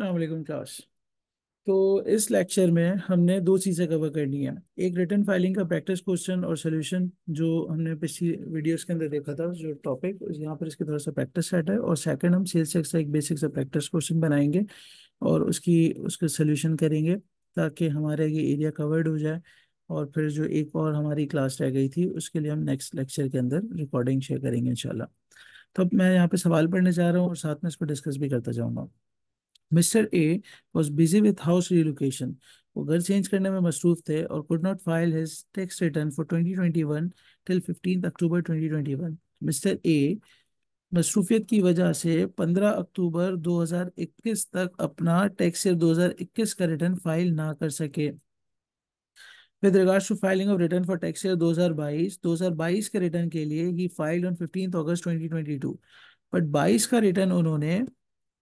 अलैक्म class तो इस lecture में हमने दो चीज़ें कवर करनी है एक रिटर्न फाइलिंग का प्रैक्टिस क्वेश्चन और सोल्यूशन जो हमने पिछली वीडियोस के अंदर देखा था जो टॉपिक यहाँ पर इसके थोड़ा सा प्रैक्टिस सेट है और सेकंड हम सेल्स एक्स का एक बेसिक सा प्रैक्टिस क्वेश्चन बनाएंगे और उसकी उसका सोल्यूशन करेंगे ताकि हमारा ये एरिया कवर्ड हो जाए और फिर जो एक और हमारी क्लास रह गई थी उसके लिए हम नेक्स्ट लेक्चर के अंदर रिकॉर्डिंग शेयर करेंगे इन तो मैं यहाँ पे सवाल पढ़ने जा रहा हूँ और साथ में इसको डिस्कस भी करता जाऊँगा mister A was busy with house relocation वो घर चेंज करने में मसरूफ थे और could not file his tax return for 2021 till 15 October 2021 mister A मसरूफियत की वजह से 15 अक्टूबर 2021 तक अपना टैक्स ईयर 2021 का रिटर्न फाइल ना कर सके with regards to filing of return for tax year 2022 2022 के रिटर्न के लिए ही फाइल ऑन 15 अगस्त 2022 बट 22 का रिटर्न उन्होंने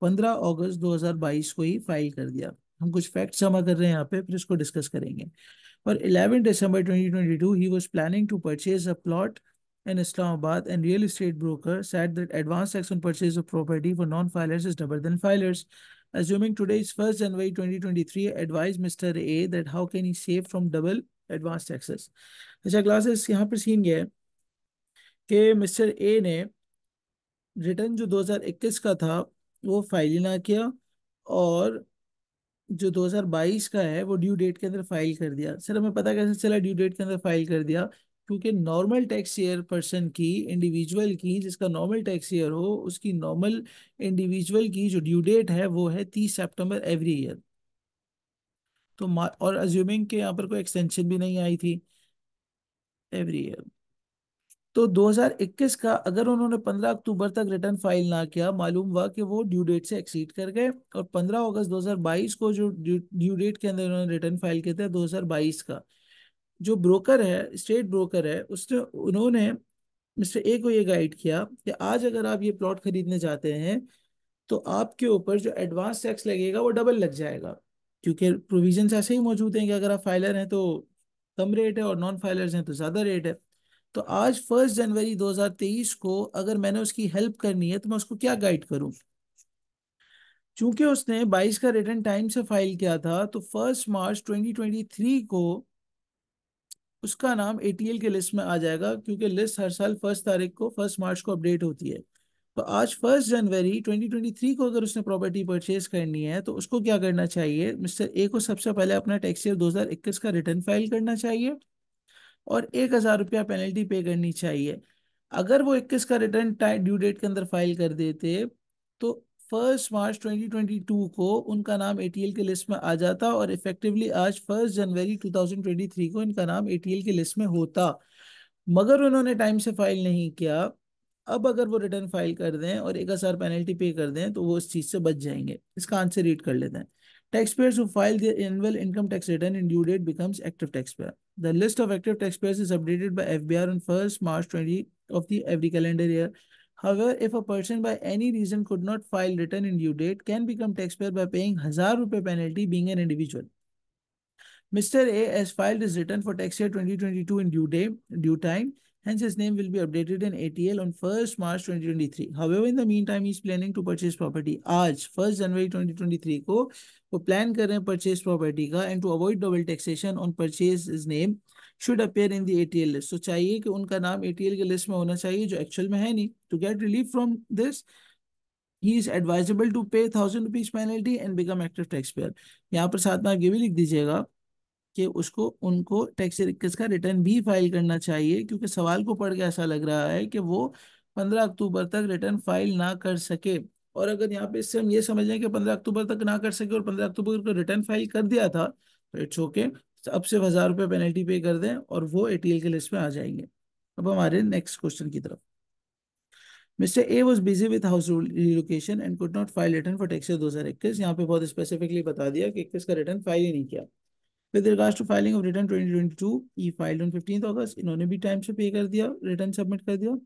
15 अगस्त 2022 को ही फाइल कर दिया हम कुछ फैक्ट जमा कर रहे हैं यहाँ पे फिर इसको डिस्कस करेंगे और 11 दिसंबर 2022 ही was planning to purchase a plot in Islamabad and real estate broker said that advance section purchase of property for non filers is double than filers assuming today is 1st january 2023 advise mr a that how can he save from double advance taxes acha classes yahan pe seen gaya ke mr a ne return jo 2021 ka tha वो file ना किया और जो 2022 का है वो due date के अंदर फाइल कर दिया सर हमें पता कैसे चला ड्यू डेट के अंदर फाइल कर दिया क्योंकि नॉर्मल टैक्स ईयर पर्सन की इंडिविजुअल की जिसका नॉर्मल टैक्स ईयर हो उसकी नॉर्मल इंडिविजुअल की जो ड्यू डेट है वो है तीस सितंबर एवरी ईयर तो और अज्यूमिंग के यहाँ पर कोई एक्सटेंशन भी नहीं आई थी एवरी ईयर तो 2021 का अगर उन्होंने 15 अक्टूबर तक रिटर्न फाइल ना किया मालूम हुआ कि वो ड्यू डेट से एक्सीड कर गए और 15 अगस्त 2022 को जो ड्यू डेट के अंदर उन्होंने रिटर्न फाइल किया था 2022 का जो ब्रोकर है स्टेट ब्रोकर है उसने उन्होंने मिस्टर ए को ये गाइड किया कि आज अगर आप ये प्लॉट खरीदने जाते हैं तो आपके ऊपर जो एडवांस टैक्स लगेगा वो डबल लग जाएगा क्योंकि प्रोविजन ऐसे ही मौजूद हैं कि अगर आप फाइलर हैं तो कम रेट है और नॉन फाइलर हैं तो ज़्यादा रेट है तो आज फर्स्ट जनवरी 2023 को अगर मैंने उसकी हेल्प करनी है तो मैं उसको क्या गाइड करूँ चूंकि उसने 22 का रिटर्न टाइम से फाइल किया था तो फर्स्ट मार्च 2023 को उसका नाम एटीएल के लिस्ट में आ जाएगा क्योंकि लिस्ट हर साल फर्स्ट तारीख को फर्स्ट मार्च को अपडेट होती है तो आज फर्स्ट जनवरी 2023 को अगर उसने प्रॉपर्टी परचेज करनी है तो उसको क्या करना चाहिए मिस्टर ए को सबसे पहले अपना टैक्स ईयर 2021 का रिटर्न फाइल करना चाहिए और एक हज़ार रुपया पेनल्टी पे करनी चाहिए अगर वो इक्कीस का रिटर्न ड्यू डेट के अंदर फाइल कर देते तो फर्स्ट मार्च 2022 को उनका नाम एटीएल के लिस्ट में आ जाता और इफेक्टिवली आज फर्स्ट जनवरी 2023 को इनका नाम एटीएल के लिस्ट में होता मगर उन्होंने टाइम से फाइल नहीं किया अब अगर वो रिटर्न फाइल कर दें और एक हज़ार पेनल्टी पे कर दें तो वो इस चीज़ से बच जाएंगे इसका आंसर रीड कर लेते हैं taxpayers file income tax return in due date becomes active taxpayer The list of active taxpayers is updated by FBR on 1st March 20 of the every calendar year. However, if a person by any reason could not file return in due date, can become taxpayer by paying 1000 rupee penalty being an individual. Mr. A has filed his return for tax year 2022 in due day, due time. Hence, his name will be updated in ATL on 1st March 2023. However, in the meantime, he is planning to purchase property. आज 1st January 2023 को वो plan कर रहे हैं purchase property का and to avoid double taxation on purchase his name should appear in the ATL list. so, चाहिए कि उनका नाम ATL के list में होना चाहिए जो actual में है नहीं. To get relief from this, he is advisable to pay thousand rupees penalty and become active taxpayer. यहाँ पर साथ में आप ये भी लिख दीजिएगा कि उसको उनको टैक्स रिक्वेस्ट का रिटर्न भी फाइल करना चाहिए क्योंकि सवाल को पढ़ के ऐसा लग रहा है कि वो पंद्रह अक्टूबर तक रिटर्न फाइल ना कर सके और अगर यहाँ पे इससे हम ये समझ लें कि पंद्रह अक्टूबर तक ना कर सके और पंद्रह अक्टूबर को रिटर्न फाइल कर दिया था तो इट्स ओके तो अब सिर्फ हज़ार रुपये पेनल्टी पे कर दें और वो ए के लिस्ट में आ जाएंगे अब हमारे नेक्स्ट क्वेश्चन की तरफ mister A was busy with house relocation and could not file return for tax दो हज़ार इक्कीस यहाँ पे बहुत स्पेसिफिकली बता दिया कि इक्कीस का रिटर्न फाइल ही नहीं किया With regards to filing of return 2022 he filed on 15th August. इन्होंने भी टाइम pay कर दिया return submit कर दिया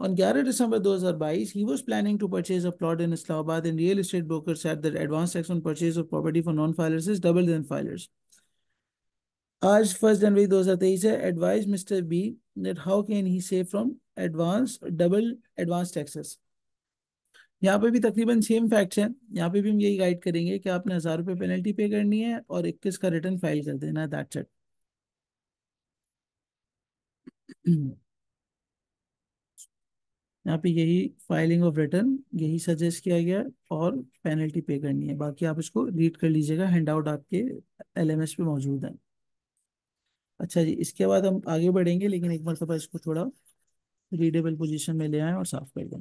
On 11 December 2022, he was planning to purchase a plot in Islamabad and real estate broker said that advance tax on purchase of property for non-filers is double than filers. As 1st January 2023 advised Mr. B that how can he save from advance double advance taxes. यहाँ पे भी तकरीबन same facts हैं यहाँ पे भी हम यही गाइड करेंगे कि आपने हज़ार रुपये पेनल्टी पे करनी है और इक्कीस का रिटर्न फाइल कर देना है दैट यहाँ पे यही फाइलिंग ऑफ रिटर्न यही सजेस्ट किया गया और पेनल्टी पे करनी है बाकी आप इसको रीड कर लीजिएगा हैंड आउट आपके एलएमएस पे मौजूद है अच्छा जी इसके बाद हम आगे बढ़ेंगे लेकिन एक मरतबा तो इसको थोड़ा रीडेबल पोजिशन में ले आए और साफ कर दें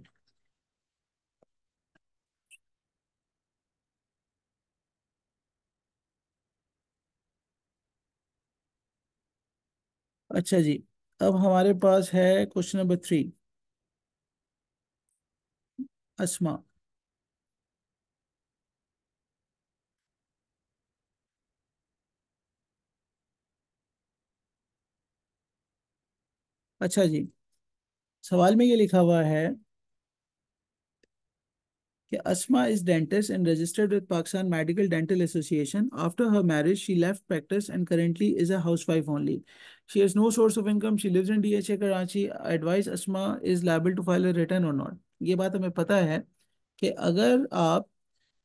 अच्छा जी अब हमारे पास है क्वेश्चन नंबर थ्री असमा अच्छा जी सवाल में ये लिखा हुआ है कि Asma is dentist and registered with Pakistan medical dental association after her marriage she left practice and currently is a housewife only she has no source of income she lives in DHA Karachi advise Asma is liable to file a return और not ये बात हमें पता है कि अगर आप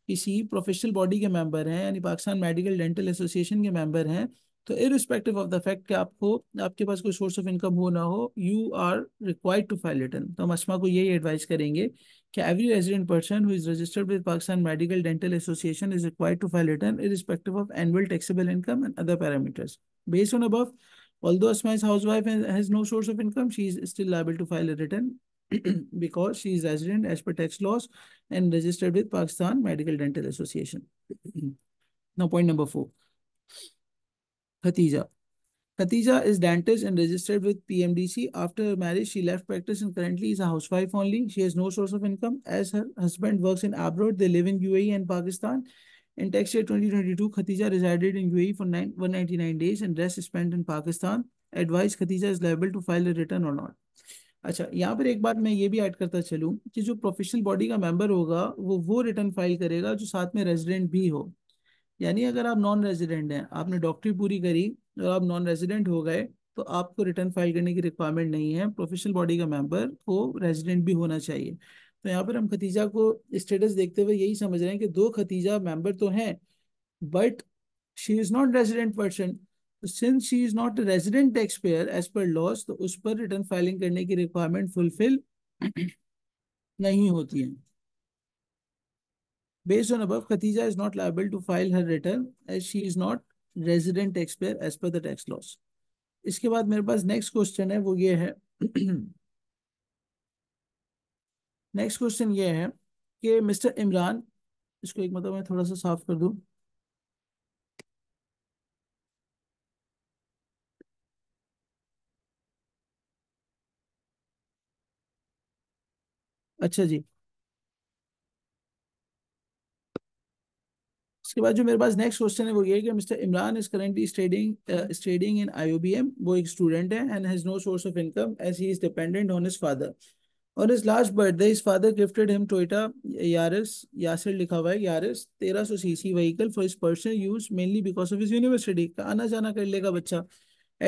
किसी प्रोफेशनल बॉडी के मेंबर हैं यानी पाकिस्तान मेडिकल डेंटल एसोसिएशन के मेंबर हैं तो इरिस्पेक्टिव ऑफ द फैक्ट कि आपको आपके पास कोई सोर्स ऑफ इनकम हो ना हो you are required to file return तो हम अस्मा को यही एडवाइस करेंगे every resident person who is registered with Pakistan Medical Dental Association is required to file return irrespective of annual taxable income and other parameters. Based on above, although Asma's housewife has no source of income, she is still liable to file a return because she is resident as per tax laws and registered with Pakistan Medical Dental Association. now, point number four. Khatija. Khatija is dentist and registered with PMDC. After her marriage, she left practice and currently is a housewife only. She has no source of income as her husband works in abroad. They live in UAE and Pakistan. In tax year 2022, Khatija resided in UAE for 199 days and rest spent in Pakistan. Advice Khatija is liable to file a return or not. अच्छा यहाँ पर एक बात मैं ये भी add करता चलूँ कि जो प्रोफेशनल बॉडी का मेंबर होगा वो वो रिटर्न फाइल करेगा जो साथ में रेजिडेंट भी हो यानी अगर आप नॉन रेजिडेंट हैं आपने डॉक्टरी पूरी करी अगर आप नॉन रेजिडेंट हो गए तो आपको रिटर्न फाइल करने की रिक्वायरमेंट नहीं है प्रोफेशनल बॉडी का मेंबर को रेजिडेंट भी होना चाहिए तो यहाँ पर हम खतीजा को स्टेटस देखते हुए यही समझ रहे हैं कि दो खतीजा मेंबर तो हैं but she is not resident person since she is not resident taxpayer as per laws तो उस पर रिटर्न फाइलिंग करने की रिक्वायरमेंट फुलफिल नहीं होती है based on above khadija is not liable to file her return as she is not resident taxpayer as per the tax laws इसके बाद मेरे पास नेक्स्ट क्वेश्चन है वो ये है नेक्स्ट क्वेश्चन ये है कि मिस्टर इमरान इसको एक मतलब मैं थोड़ा सा साफ कर दूं अच्छा जी उसके बाद जो मेरे पास नेक्स्ट क्वेश्चन है वो ये कि mister Imran is currently studying studying in IOBM वो एक स्टूडेंट है and has no source of income as he is dependent on his father और इस last birthday his father gifted him Toyota Yaris Yasir लिखा हुआ है Yaris 1300 CC vehicle for his personal use mainly because of his university का आना जाना कर लेगा बच्चा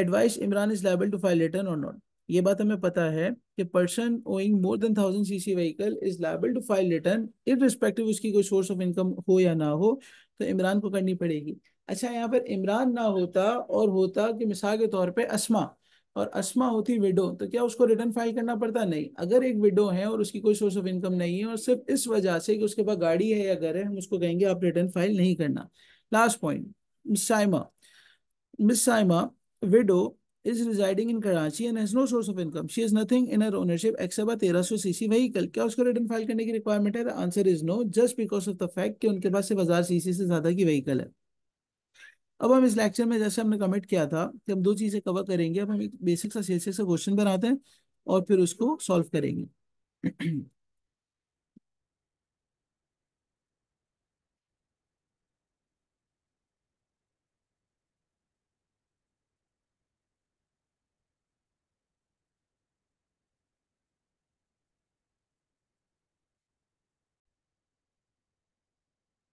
advise Imran is liable to file return और नॉट ये बात हमें पता है कि person owing more than thousand CC vehicle is liable to file return irrespective उसकी कोई सोर्स ऑफ इनकम हो या ना हो तो इमरान को करनी पड़ेगी अच्छा यहाँ पर इमरान ना होता और होता कि मिसाल के तौर पर असमा और असमा होती विडो तो क्या उसको रिटर्न फाइल करना पड़ता नहीं अगर एक विडो है और उसकी कोई सोर्स ऑफ इनकम नहीं है और सिर्फ इस वजह से कि उसके पास गाड़ी है या घर है हम उसको कहेंगे आप रिटर्न फाइल नहीं करना last point miss Saima miss Saima widow is residing in Karachi and has no source of income. She has nothing in her ownership except a 1300 cc vehicle. क्या उसको रिटर्न फाइल करने की रिक्वायरमेंट है? The answer is no, just because of the fact कि उनके पास सिर्फ हजार cc से ज्यादा की vehicle है अब हम इस lecture में जैसे हमने commit किया था कि हम दो चीजें cover करेंगे अब हम एक basic सा सेल्सियस से question बनाते हैं और फिर उसको solve करेंगे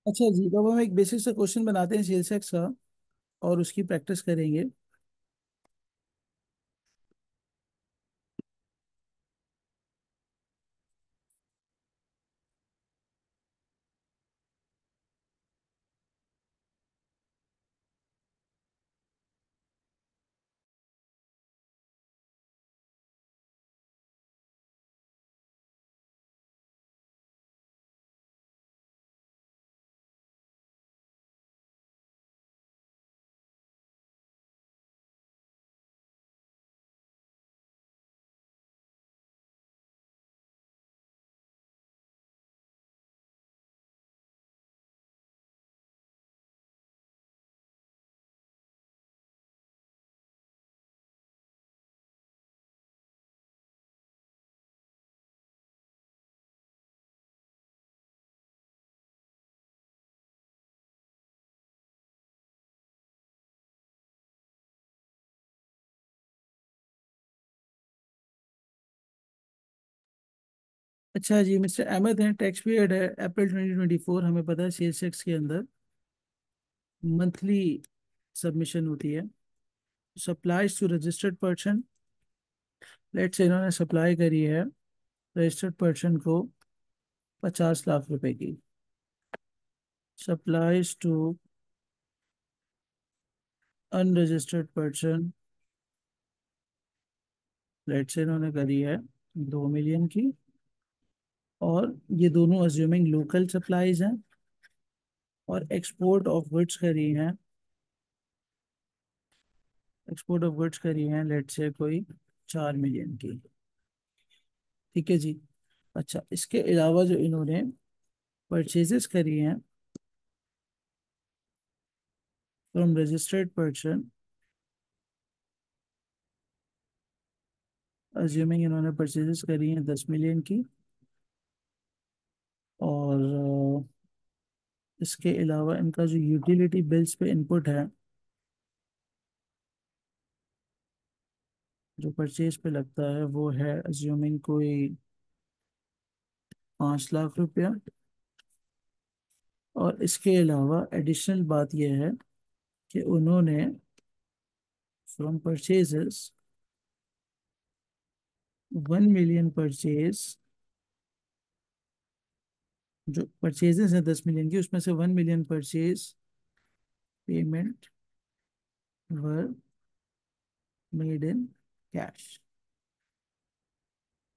अच्छा जी तो हम एक बेसिक से क्वेश्चन बनाते हैं सेल्स एक्स का और उसकी प्रैक्टिस करेंगे अच्छा जी मिस्टर अहमद हैं टैक्स पीरियड है अप्रैल 2024 हमें पता है सेल्स के अंदर मंथली सबमिशन होती है supplies to registered person let's say इन्होंने सप्लाई करी है रजिस्टर्ड पर्सन को पचास लाख रुपए की supplies to unregistered person let's say इन्होंने करी है दो मिलियन की और ये दोनों अज्यूमिंग लोकल सप्लाईज हैं और एक्सपोर्ट ऑफ गुड्स करी हैं एक्सपोर्ट ऑफ गुड्स करी हैं लेट से कोई चार मिलियन की ठीक है जी अच्छा इसके अलावा जो इन्होंने परचेजेस करी हैं फ्रॉम रजिस्टर्ड पर्सन अज्यूमिंग इन्होंने परचेजेस करी हैं दस मिलियन की इसके अलावा इनका जो यूटिलिटी बिल्स पे इनपुट है जो परचेज पे लगता है वो है अज्यूमिंग कोई पाँच लाख रुपया और इसके अलावा एडिशनल बात यह है कि उन्होंने from purchases one million purchase जो परचेजेस हैं दस मिलियन की उसमें से one million purchase payment were made in cash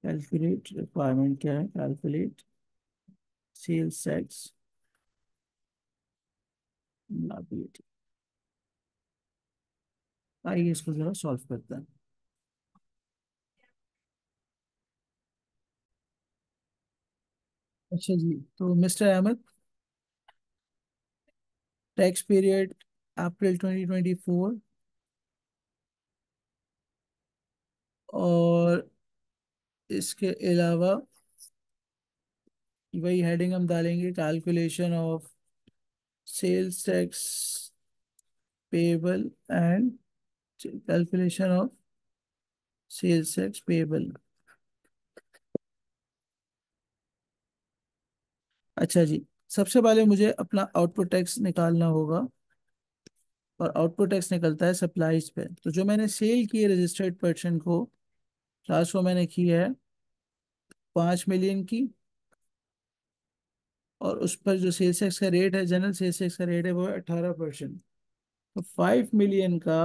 calculate requirement क्या है कैलकुलेट सेल्स टैक्स लाइबिलिटी आइए इसको जरा सॉल्व करते हैं अच्छा जी तो mister Ahmed tax period April 2024 और इसके अलावा वही हेडिंग हम डालेंगे calculation of sales tax payable and calculation of sales tax payable अच्छा जी सबसे पहले मुझे अपना आउटपुट टैक्स निकालना होगा और आउटपुट टैक्स निकलता है सप्लाईज पे तो जो मैंने सेल किए रजिस्टर्ड पर्सन को लास्ट वो मैंने की है पाँच मिलियन की और उस पर जो सेल्स टैक्स का रेट है जनरल सेल्स टैक्स का रेट है वो है अट्ठारह परसेंट तो फाइव मिलियन का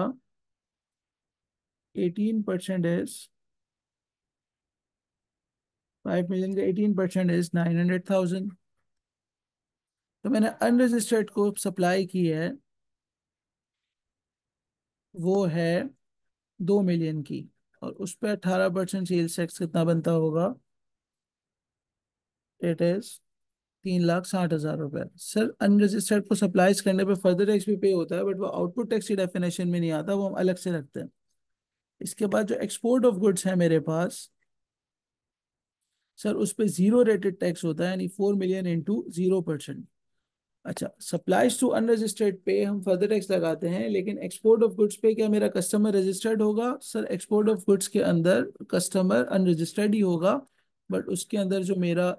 eighteen percent is five million का eighteen percent is nine hundred thousand तो मैंने अनरजिस्टर्ड को सप्लाई की है वो है दो मिलियन की और उस पर अठारह परसेंट सेल्स टैक्स कितना बनता होगा इट इज तीन लाख साठ हज़ार रुपये सर अनरजिस्टर्ड को सप्लाईज करने पे फर्दर टैक्स भी पे होता है बट वो आउटपुट टैक्स की डेफिनेशन में नहीं आता वो हम अलग से रखते हैं इसके बाद जो एक्सपोर्ट ऑफ गुड्स है मेरे पास सर उस पर ज़ीरो रेटेड टैक्स होता है यानी four million into zero percent अच्छा सप्लाईज टू अनरजिस्टर्ड पे हम फर्दर टैक्स लगाते हैं लेकिन एक्सपोर्ट ऑफ गुड्स पे क्या मेरा कस्टमर रजिस्टर्ड होगा सर एक्सपोर्ट ऑफ गुड्स के अंदर कस्टमर अनरजिस्टर्ड ही होगा बट उसके अंदर जो मेरा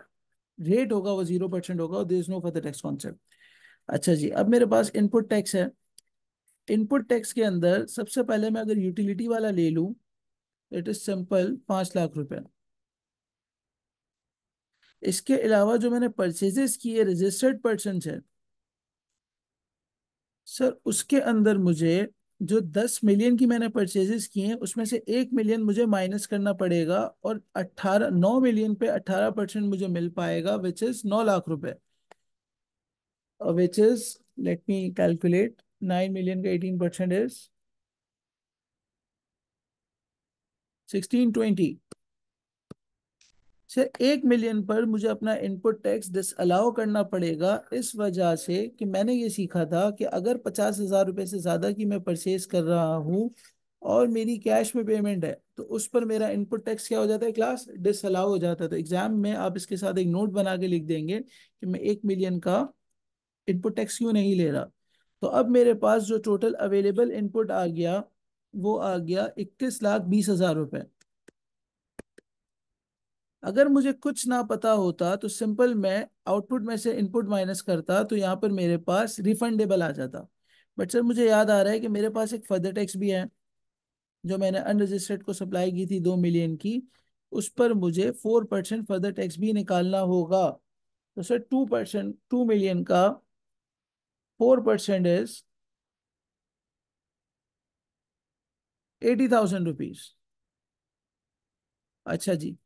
रेट होगा वो जीरो परसेंट होगा और there is no further tax concept अच्छा जी अब मेरे पास इनपुट टैक्स है इनपुट टैक्स के अंदर सबसे पहले मैं अगर यूटिलिटी वाला ले लूँ इट इज सिंपल पाँच लाख रुपये इसके अलावा जो मैंने परचेजेस किए रजिस्टर्ड पर्सन है सर उसके अंदर मुझे जो दस मिलियन की मैंने परचेजेस की हैं उसमें से एक मिलियन मुझे माइनस करना पड़ेगा और अट्ठारह नौ मिलियन पे अट्ठारह परसेंट मुझे मिल पाएगा विच इज नौ लाख रुपए which is let me calculate nine million का eighteen percent is sixteen twenty sir एक मिलियन पर मुझे अपना इनपुट टैक्स डिस अलाउ करना पड़ेगा इस वजह से कि मैंने ये सीखा था कि अगर पचास हज़ार रुपये से ज़्यादा की मैं परचेज कर रहा हूँ और मेरी कैश में पेमेंट है तो उस पर मेरा इनपुट टैक्स क्या हो जाता है क्लास डिस अलाउ हो जाता है तो एग्ज़ाम में आप इसके साथ एक नोट बना के लिख देंगे कि मैं एक मिलियन का इनपुट टैक्स क्यों नहीं ले रहा तो अब मेरे पास जो टोटल अवेलेबल इनपुट आ गया वो आ गया इक्कीस लाख बीस हज़ार रुपये अगर मुझे कुछ ना पता होता तो सिंपल मैं आउटपुट में से इनपुट माइनस करता तो यहाँ पर मेरे पास रिफंडेबल आ जाता बट सर मुझे याद आ रहा है कि मेरे पास एक फर्दर टैक्स भी है जो मैंने अनरजिस्टर्ड को सप्लाई की थी दो मिलियन की उस पर मुझे फोर परसेंट फर्दर टैक्स भी निकालना होगा तो sir two percent two million का four percent is eighty thousand rupees अच्छा जी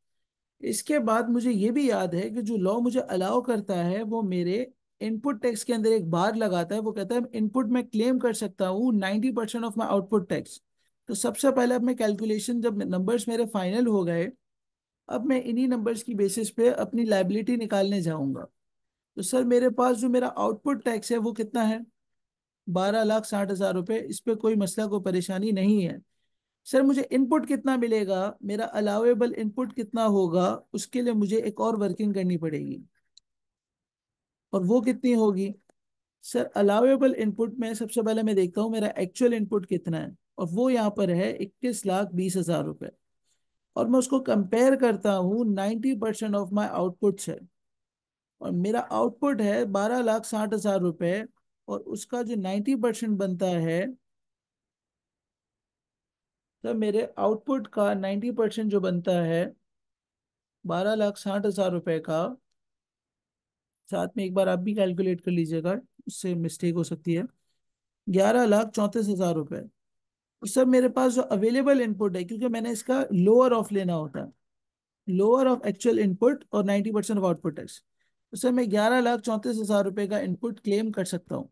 इसके बाद मुझे ये भी याद है कि जो लॉ मुझे अलाउ करता है वो मेरे इनपुट टैक्स के अंदर एक बार लगाता है वो कहता है इनपुट में क्लेम कर सकता हूँ ninety percent of my output tax तो सबसे पहले अब मैं कैलकुलेशन जब नंबर्स मेरे फाइनल हो गए अब मैं इन्हीं नंबर्स की बेसिस पे अपनी लाइबिलिटी निकालने जाऊंगा तो सर मेरे पास जो मेरा आउटपुट टैक्स है वो कितना है बारह लाख साठ हज़ार रुपये इस पर कोई मसला कोई परेशानी नहीं है सर मुझे इनपुट कितना मिलेगा मेरा अलाउेबल इनपुट कितना होगा उसके लिए मुझे एक और वर्किंग करनी पड़ेगी और वो कितनी होगी सर अलाउेबल इनपुट में सबसे पहले मैं देखता हूँ मेरा एक्चुअल इनपुट कितना है और वो यहाँ पर है इक्कीस लाख बीस हजार रुपये और मैं उसको कंपेयर करता हूँ ninety percent of my output से और मेरा आउटपुट है बारह लाख साठ हजार रुपये और उसका जो नाइन्टी परसेंट बनता है तब मेरे आउटपुट का नाइन्टी परसेंट जो बनता है बारह लाख साठ हज़ार रुपये का साथ में एक बार आप भी कैलकुलेट कर लीजिएगा उससे मिस्टेक हो सकती है ग्यारह लाख चौंतीस हज़ार रुपये सब मेरे पास जो अवेलेबल इनपुट है क्योंकि मैंने इसका लोअर ऑफ लेना होता है लोअर ऑफ एक्चुअल इनपुट और ninety percent of output tax उससे मैं ग्यारह लाख चौंतीस हज़ार रुपये का इनपुट क्लेम कर सकता हूँ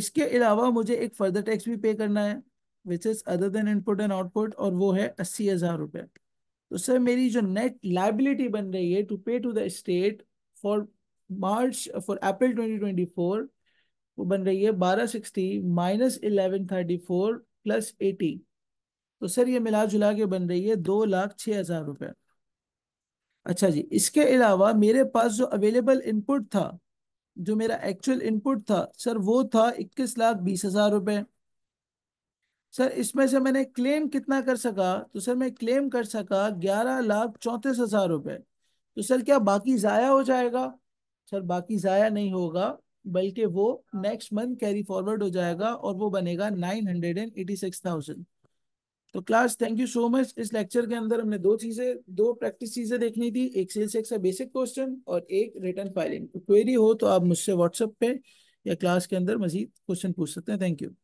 इसके अलावा मुझे एक फर्दर टैक्स भी पे करना है which is other than input and output और वो है अस्सी हजार रुपये तो सर मेरी जो नेट लाइबिलिटी बन रही है to pay to the state for March for April 2024 वो बन रही है sixty minus four plus eighty तो सर ये मिला जुला के बन रही है दो लाख छः हज़ार रुपये अच्छा जी इसके अलावा मेरे पास जो अवेलेबल इनपुट था जो मेरा एक्चुअल इनपुट था सर वो था इक्कीस लाख बीस हज़ार रुपये सर इसमें से मैंने क्लेम कितना कर सका तो सर मैं क्लेम कर सका ग्यारह लाख चौंतीस हजार रुपये तो सर क्या बाकी ज़ाया हो जाएगा सर बाकी ज़ाया नहीं होगा बल्कि वो नेक्स्ट मंथ कैरी फॉरवर्ड हो जाएगा और वो बनेगा nine hundred and eighty six thousand तो class thank you so much इस लेक्चर के अंदर हमने दो चीज़ें दो प्रैक्टिस चीज़ें देखनी थी एक सेल्स एक्स का बेसिक क्वेश्चन और एक रिटर्न फाइलिंग क्वेरी हो तो आप मुझसे व्हाट्सएप पे या क्लास के अंदर मजीद क्वेश्चन पूछ सकते हैं थैंक यू